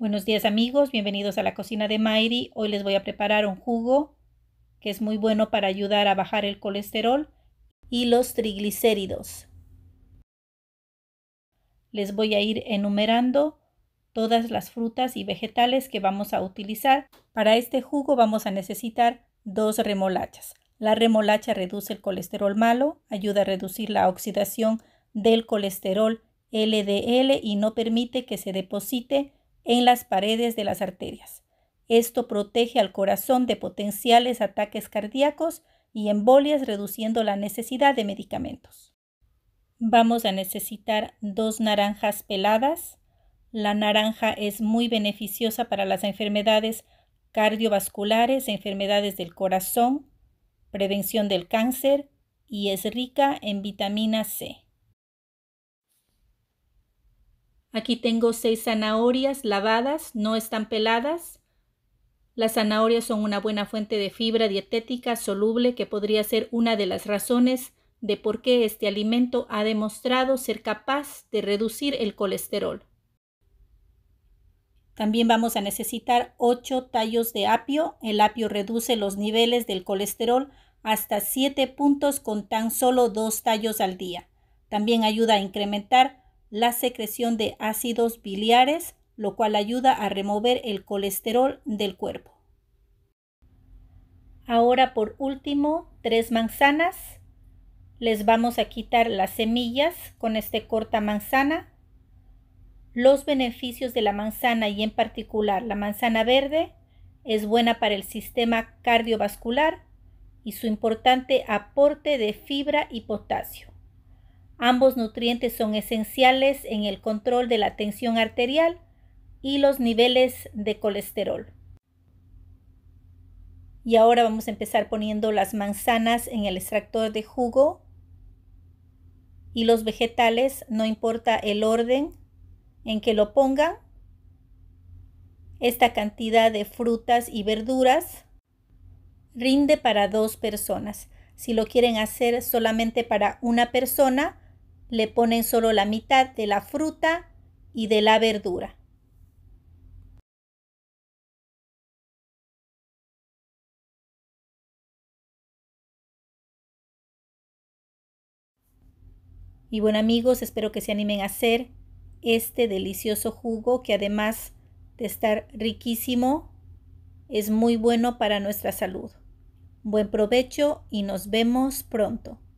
Buenos días amigos, bienvenidos a la cocina de Mayri. Hoy les voy a preparar un jugo que es muy bueno para ayudar a bajar el colesterol y los triglicéridos. Les voy a ir enumerando todas las frutas y vegetales que vamos a utilizar. Para este jugo vamos a necesitar dos remolachas. La remolacha reduce el colesterol malo, ayuda a reducir la oxidación del colesterol LDL y no permite que se deposite en las paredes de las arterias. Esto protege al corazón de potenciales ataques cardíacos y embolias reduciendo la necesidad de medicamentos. Vamos a necesitar dos naranjas peladas. La naranja es muy beneficiosa para las enfermedades cardiovasculares, enfermedades del corazón, prevención del cáncer y es rica en vitamina C. Aquí tengo seis zanahorias lavadas, no están peladas. Las zanahorias son una buena fuente de fibra dietética soluble que podría ser una de las razones de por qué este alimento ha demostrado ser capaz de reducir el colesterol. También vamos a necesitar 8 tallos de apio. El apio reduce los niveles del colesterol hasta 7 puntos con tan solo 2 tallos al día. También ayuda a incrementar la secreción de ácidos biliares, lo cual ayuda a remover el colesterol del cuerpo. Ahora por último, tres manzanas. Les vamos a quitar las semillas con este corta manzana. Los beneficios de la manzana y en particular la manzana verde es buena para el sistema cardiovascular y su importante aporte de fibra y potasio. Ambos nutrientes son esenciales en el control de la tensión arterial y los niveles de colesterol. Y ahora vamos a empezar poniendo las manzanas en el extractor de jugo y los vegetales, no importa el orden en que lo pongan. Esta cantidad de frutas y verduras rinde para dos personas. Si lo quieren hacer solamente para una persona, le ponen solo la mitad de la fruta y de la verdura. Y bueno amigos, espero que se animen a hacer este delicioso jugo que además de estar riquísimo, es muy bueno para nuestra salud. Buen provecho y nos vemos pronto.